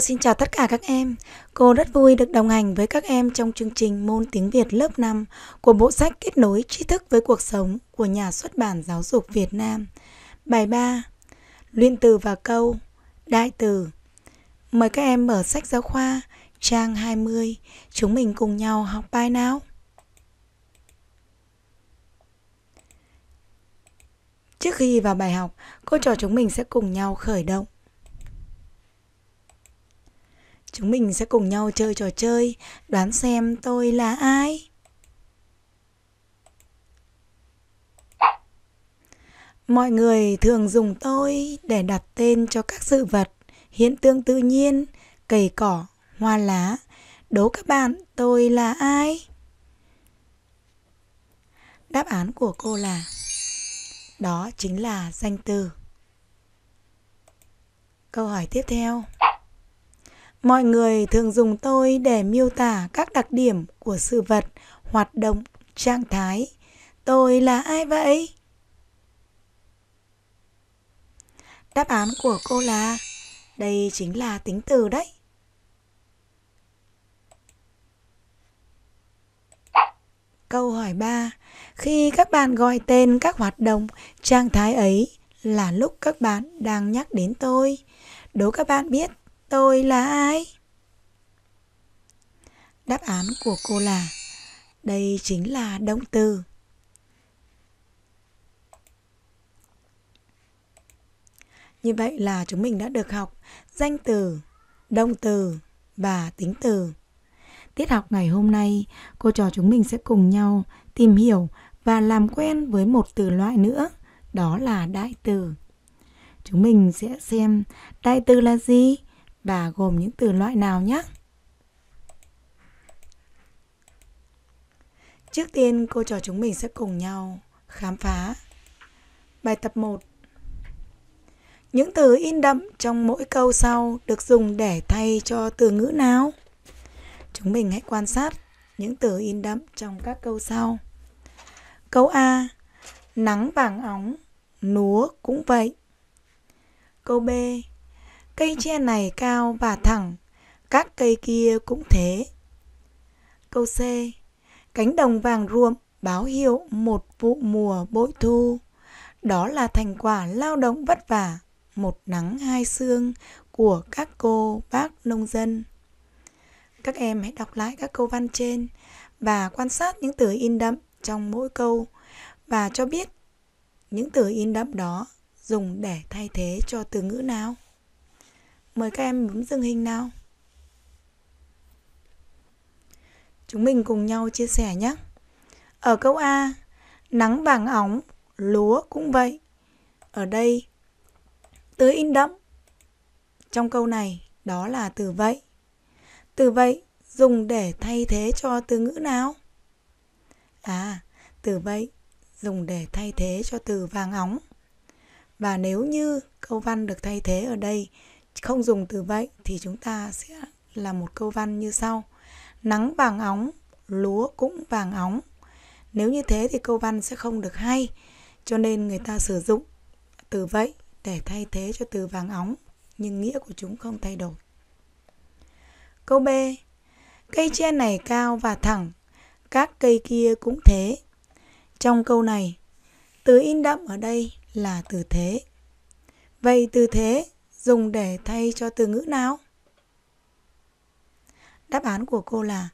xin chào tất cả các em. Cô rất vui được đồng hành với các em trong chương trình môn tiếng Việt lớp 5 của bộ sách Kết nối tri thức với cuộc sống của nhà xuất bản Giáo dục Việt Nam. Bài 3. Luyện từ và câu, đại từ. Mời các em mở sách giáo khoa trang 20. Chúng mình cùng nhau học bài nào. Trước khi vào bài học, cô trò chúng mình sẽ cùng nhau khởi động Chúng mình sẽ cùng nhau chơi trò chơi đoán xem tôi là ai. Mọi người thường dùng tôi để đặt tên cho các sự vật, hiện tượng tự nhiên, cầy cỏ, hoa lá. Đố các bạn, tôi là ai? Đáp án của cô là Đó chính là danh từ Câu hỏi tiếp theo Mọi người thường dùng tôi để miêu tả các đặc điểm của sự vật, hoạt động, trạng thái. Tôi là ai vậy? Đáp án của cô là đây chính là tính từ đấy. Câu hỏi 3. Khi các bạn gọi tên các hoạt động, trạng thái ấy là lúc các bạn đang nhắc đến tôi. Đố các bạn biết Tôi là ai? Đáp án của cô là đây chính là động từ. Như vậy là chúng mình đã được học danh từ, động từ và tính từ. Tiết học ngày hôm nay, cô trò chúng mình sẽ cùng nhau tìm hiểu và làm quen với một từ loại nữa, đó là đại từ. Chúng mình sẽ xem đại từ là gì? và gồm những từ loại nào nhé. Trước tiên cô trò chúng mình sẽ cùng nhau khám phá bài tập 1. Những từ in đậm trong mỗi câu sau được dùng để thay cho từ ngữ nào? Chúng mình hãy quan sát những từ in đậm trong các câu sau. Câu A: Nắng vàng óng, núa cũng vậy. Câu B: Cây tre này cao và thẳng, các cây kia cũng thế. Câu C. Cánh đồng vàng ruộm báo hiệu một vụ mùa bội thu. Đó là thành quả lao động vất vả, một nắng hai sương của các cô bác nông dân. Các em hãy đọc lại các câu văn trên và quan sát những từ in đậm trong mỗi câu và cho biết những từ in đậm đó dùng để thay thế cho từ ngữ nào. Mời các em bấm dừng hình nào. Chúng mình cùng nhau chia sẻ nhé. Ở câu A, nắng vàng óng, lúa cũng vậy. Ở đây, từ in đậm. Trong câu này, đó là từ vậy. Từ vậy dùng để thay thế cho từ ngữ nào? À, từ vậy dùng để thay thế cho từ vàng óng. Và nếu như câu văn được thay thế ở đây không dùng từ vậy thì chúng ta sẽ là một câu văn như sau nắng vàng óng lúa cũng vàng óng nếu như thế thì câu văn sẽ không được hay cho nên người ta sử dụng từ vậy để thay thế cho từ vàng óng nhưng nghĩa của chúng không thay đổi câu b cây tre này cao và thẳng các cây kia cũng thế trong câu này từ in đậm ở đây là từ thế vậy từ thế dùng để thay cho từ ngữ nào? Đáp án của cô là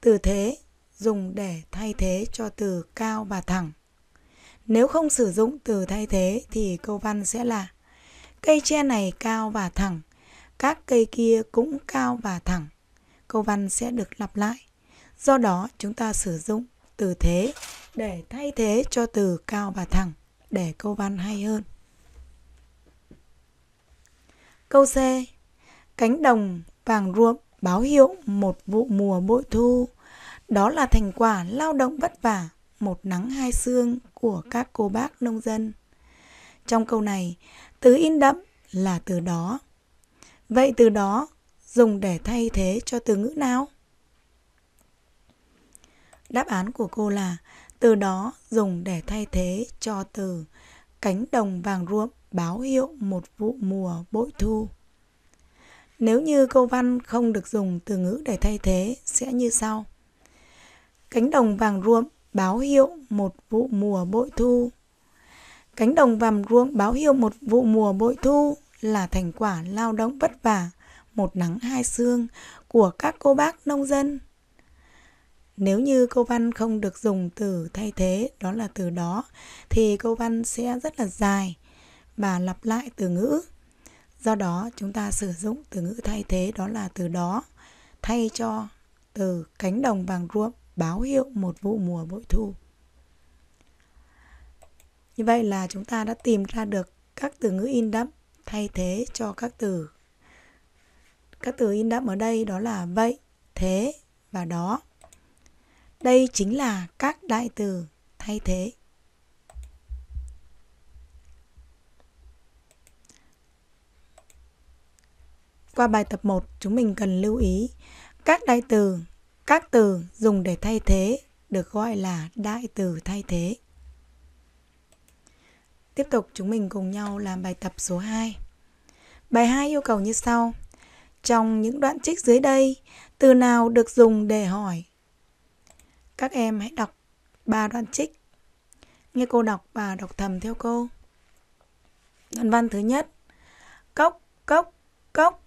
từ thế dùng để thay thế cho từ cao và thẳng. Nếu không sử dụng từ thay thế thì câu văn sẽ là Cây tre này cao và thẳng, các cây kia cũng cao và thẳng. Câu văn sẽ được lặp lại. Do đó chúng ta sử dụng từ thế để thay thế cho từ cao và thẳng để câu văn hay hơn câu C. Cánh đồng vàng ruộm báo hiệu một vụ mùa bội thu. Đó là thành quả lao động vất vả, một nắng hai xương của các cô bác nông dân. Trong câu này, từ in đậm là từ đó. Vậy từ đó dùng để thay thế cho từ ngữ nào? Đáp án của cô là từ đó dùng để thay thế cho từ cánh đồng vàng ruộm báo hiệu một vụ mùa bội thu. Nếu như câu văn không được dùng từ ngữ để thay thế sẽ như sau. Cánh đồng vàng ruộm báo hiệu một vụ mùa bội thu. Cánh đồng vàng ruộng báo hiệu một vụ mùa bội thu là thành quả lao động vất vả, một nắng hai sương của các cô bác nông dân nếu như câu văn không được dùng từ thay thế đó là từ đó thì câu văn sẽ rất là dài và lặp lại từ ngữ do đó chúng ta sử dụng từ ngữ thay thế đó là từ đó thay cho từ cánh đồng vàng ruộng báo hiệu một vụ mùa bội thu như vậy là chúng ta đã tìm ra được các từ ngữ in đậm thay thế cho các từ các từ in đậm ở đây đó là vậy thế và đó đây chính là các đại từ thay thế. Qua bài tập 1, chúng mình cần lưu ý các đại từ, các từ dùng để thay thế được gọi là đại từ thay thế. Tiếp tục chúng mình cùng nhau làm bài tập số 2. Bài 2 yêu cầu như sau. Trong những đoạn trích dưới đây, từ nào được dùng để hỏi các em hãy đọc ba đoạn trích. Nghe cô đọc và đọc thầm theo cô. Đoạn văn thứ nhất. Cốc, cốc, cốc.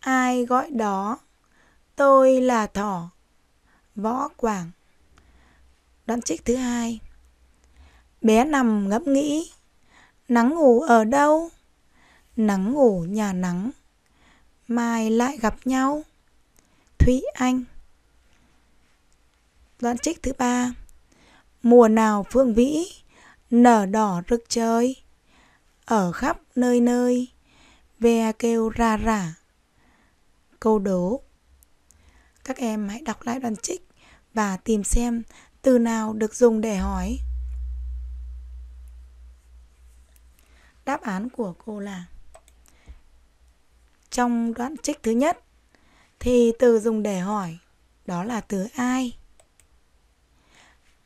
Ai gọi đó? Tôi là thỏ. Võ Quảng. Đoạn trích thứ hai. Bé nằm ngẫm nghĩ. Nắng ngủ ở đâu? Nắng ngủ nhà nắng. Mai lại gặp nhau. Thúy Anh Đoạn trích thứ ba Mùa nào phương vĩ Nở đỏ rực trời Ở khắp nơi nơi Ve kêu ra rả Câu đố Các em hãy đọc lại đoạn trích Và tìm xem từ nào được dùng để hỏi Đáp án của cô là Trong đoạn trích thứ nhất Thì từ dùng để hỏi Đó là từ ai?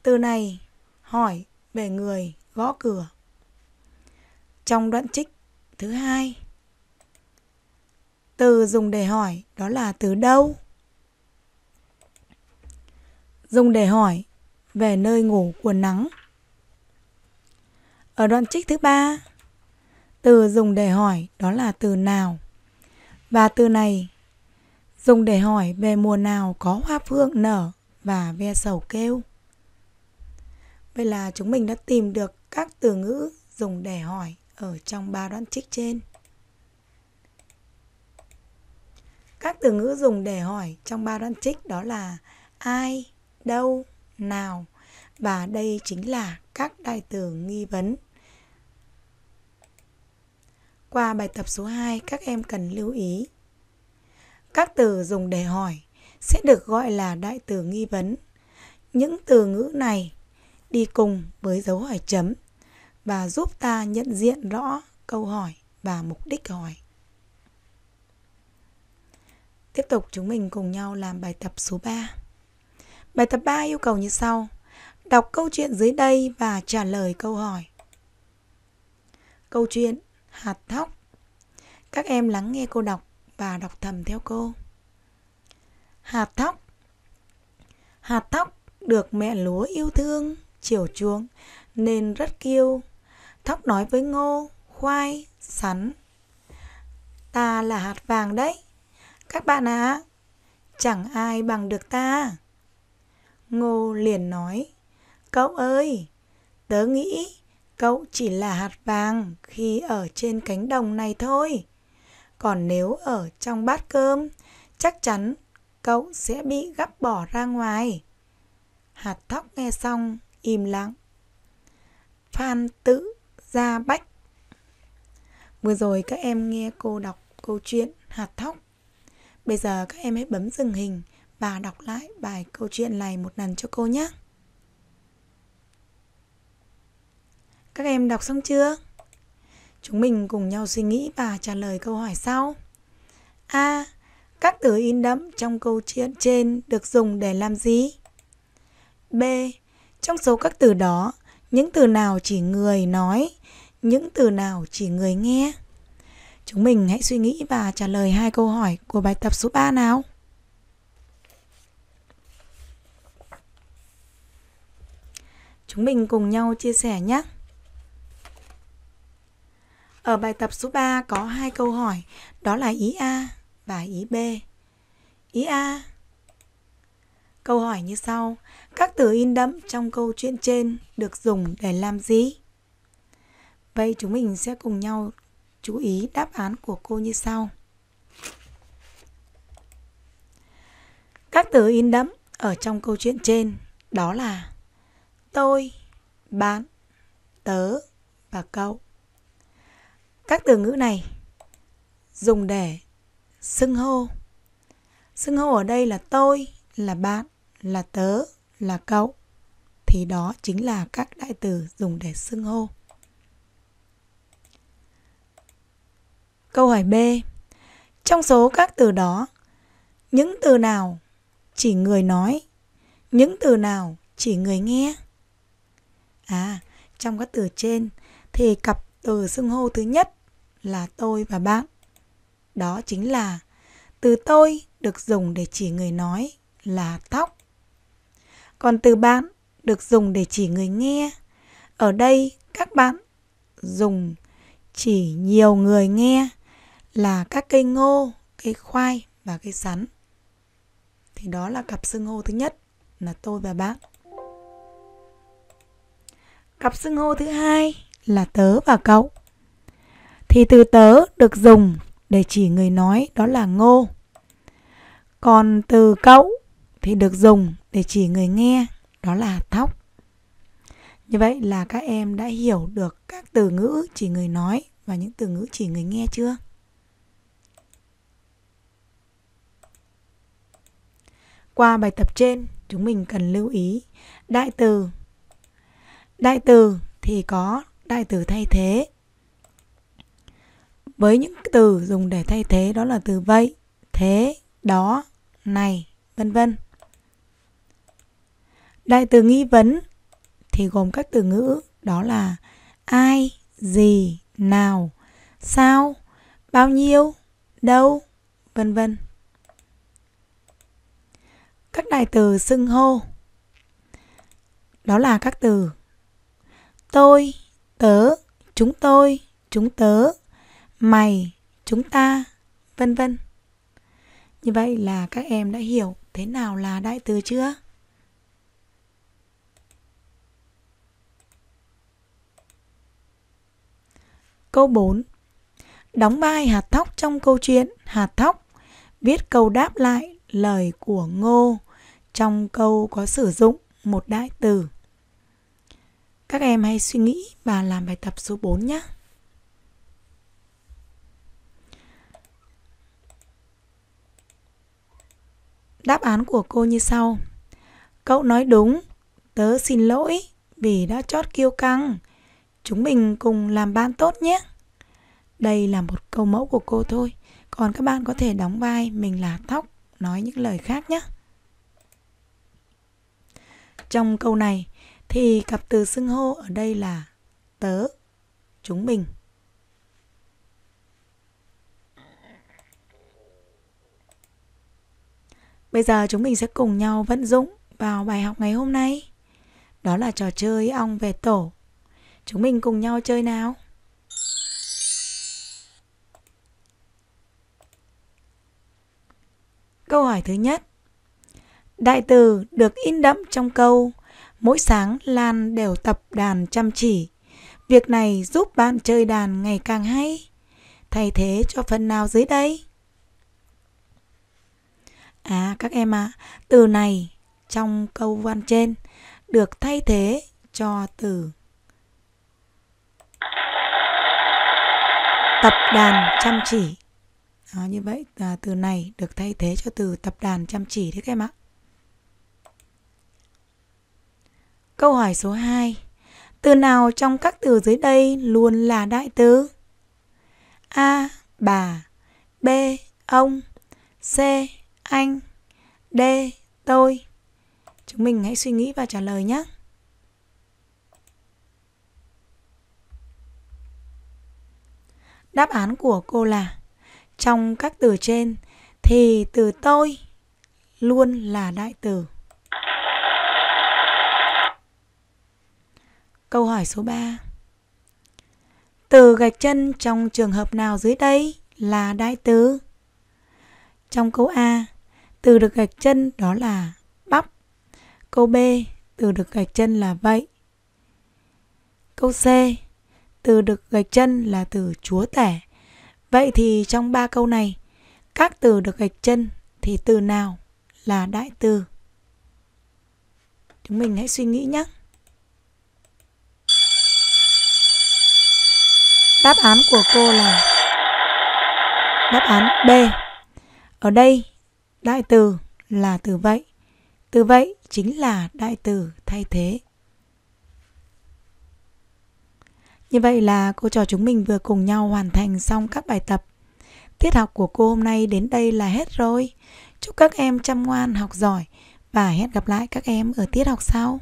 Từ này hỏi về người gõ cửa. Trong đoạn trích thứ hai, từ dùng để hỏi đó là từ đâu? Dùng để hỏi về nơi ngủ của nắng. Ở đoạn trích thứ ba, từ dùng để hỏi đó là từ nào? Và từ này dùng để hỏi về mùa nào có hoa phượng nở và ve sầu kêu. Vậy là chúng mình đã tìm được các từ ngữ dùng để hỏi ở trong ba đoạn trích trên. Các từ ngữ dùng để hỏi trong ba đoạn trích đó là ai, đâu, nào và đây chính là các đại từ nghi vấn. Qua bài tập số 2 các em cần lưu ý. Các từ dùng để hỏi sẽ được gọi là đại từ nghi vấn. Những từ ngữ này đi cùng với dấu hỏi chấm và giúp ta nhận diện rõ câu hỏi và mục đích hỏi. Tiếp tục chúng mình cùng nhau làm bài tập số 3. Bài tập 3 yêu cầu như sau. Đọc câu chuyện dưới đây và trả lời câu hỏi. Câu chuyện Hạt Thóc. Các em lắng nghe cô đọc và đọc thầm theo cô. Hạt thóc. Hạt thóc được mẹ lúa yêu thương chiều chuông nên rất kiêu thóc nói với ngô khoai sắn ta là hạt vàng đấy các bạn ạ à, chẳng ai bằng được ta ngô liền nói cậu ơi tớ nghĩ cậu chỉ là hạt vàng khi ở trên cánh đồng này thôi còn nếu ở trong bát cơm chắc chắn cậu sẽ bị gắp bỏ ra ngoài hạt thóc nghe xong im lặng phan tử, gia bách vừa rồi các em nghe cô đọc câu chuyện hạt thóc bây giờ các em hãy bấm dừng hình và đọc lại bài câu chuyện này một lần cho cô nhé các em đọc xong chưa chúng mình cùng nhau suy nghĩ và trả lời câu hỏi sau a à, các từ in đậm trong câu chuyện trên được dùng để làm gì b trong số các từ đó, những từ nào chỉ người nói, những từ nào chỉ người nghe? Chúng mình hãy suy nghĩ và trả lời hai câu hỏi của bài tập số 3 nào. Chúng mình cùng nhau chia sẻ nhé. Ở bài tập số 3 có hai câu hỏi, đó là ý A và ý B. Ý A Câu hỏi như sau, các từ in đậm trong câu chuyện trên được dùng để làm gì? Vậy chúng mình sẽ cùng nhau chú ý đáp án của cô như sau. Các từ in đậm ở trong câu chuyện trên đó là tôi, bạn, tớ và cậu. Các từ ngữ này dùng để xưng hô. Xưng hô ở đây là tôi, là bạn, là tớ là cậu thì đó chính là các đại từ dùng để xưng hô. Câu hỏi B. Trong số các từ đó, những từ nào chỉ người nói, những từ nào chỉ người nghe? À, trong các từ trên thì cặp từ xưng hô thứ nhất là tôi và bạn. Đó chính là từ tôi được dùng để chỉ người nói là tóc còn từ bạn được dùng để chỉ người nghe. Ở đây các bạn dùng chỉ nhiều người nghe là các cây ngô, cây khoai và cây sắn. Thì đó là cặp xưng hô thứ nhất là tôi và bạn Cặp xưng hô thứ hai là tớ và cậu. Thì từ tớ được dùng để chỉ người nói đó là ngô. Còn từ cậu thì được dùng để chỉ người nghe đó là thóc như vậy là các em đã hiểu được các từ ngữ chỉ người nói và những từ ngữ chỉ người nghe chưa qua bài tập trên chúng mình cần lưu ý đại từ đại từ thì có đại từ thay thế với những từ dùng để thay thế đó là từ vậy thế đó này vân vân Đại từ nghi vấn thì gồm các từ ngữ đó là ai, gì, nào, sao, bao nhiêu, đâu, vân vân. Các đại từ xưng hô đó là các từ tôi, tớ, chúng tôi, chúng tớ, mày, chúng ta, vân vân. Như vậy là các em đã hiểu thế nào là đại từ chưa? Câu 4. Đóng vai hạt thóc trong câu chuyện Hạt thóc, viết câu đáp lại lời của Ngô trong câu có sử dụng một đại từ. Các em hãy suy nghĩ và làm bài tập số 4 nhé. Đáp án của cô như sau. Cậu nói đúng, tớ xin lỗi vì đã chót kiêu căng. Chúng mình cùng làm bạn tốt nhé. Đây là một câu mẫu của cô thôi, còn các bạn có thể đóng vai mình là tóc, nói những lời khác nhé. Trong câu này thì cặp từ xưng hô ở đây là tớ, chúng mình. Bây giờ chúng mình sẽ cùng nhau vận dụng vào bài học ngày hôm nay. Đó là trò chơi ong về tổ Chúng mình cùng nhau chơi nào Câu hỏi thứ nhất Đại từ được in đậm trong câu Mỗi sáng Lan đều tập đàn chăm chỉ Việc này giúp bạn chơi đàn ngày càng hay Thay thế cho phần nào dưới đây À các em ạ, à, từ này trong câu văn trên được thay thế cho từ tập đàn chăm chỉ đó, như vậy à, từ này được thay thế cho từ tập đàn chăm chỉ đấy các em ạ câu hỏi số 2 từ nào trong các từ dưới đây luôn là đại từ a bà b ông c anh d tôi chúng mình hãy suy nghĩ và trả lời nhé Đáp án của cô là trong các từ trên thì từ tôi luôn là đại từ. Câu hỏi số 3. Từ gạch chân trong trường hợp nào dưới đây là đại từ? Trong câu A, từ được gạch chân đó là bắp. Câu B, từ được gạch chân là vậy. Câu C, từ được gạch chân là từ chúa tể. Vậy thì trong ba câu này, các từ được gạch chân thì từ nào là đại từ? Chúng mình hãy suy nghĩ nhé. Đáp án của cô là đáp án B. Ở đây, đại từ là từ vậy. Từ vậy chính là đại từ thay thế Như vậy là cô trò chúng mình vừa cùng nhau hoàn thành xong các bài tập. Tiết học của cô hôm nay đến đây là hết rồi. Chúc các em chăm ngoan học giỏi và hẹn gặp lại các em ở tiết học sau.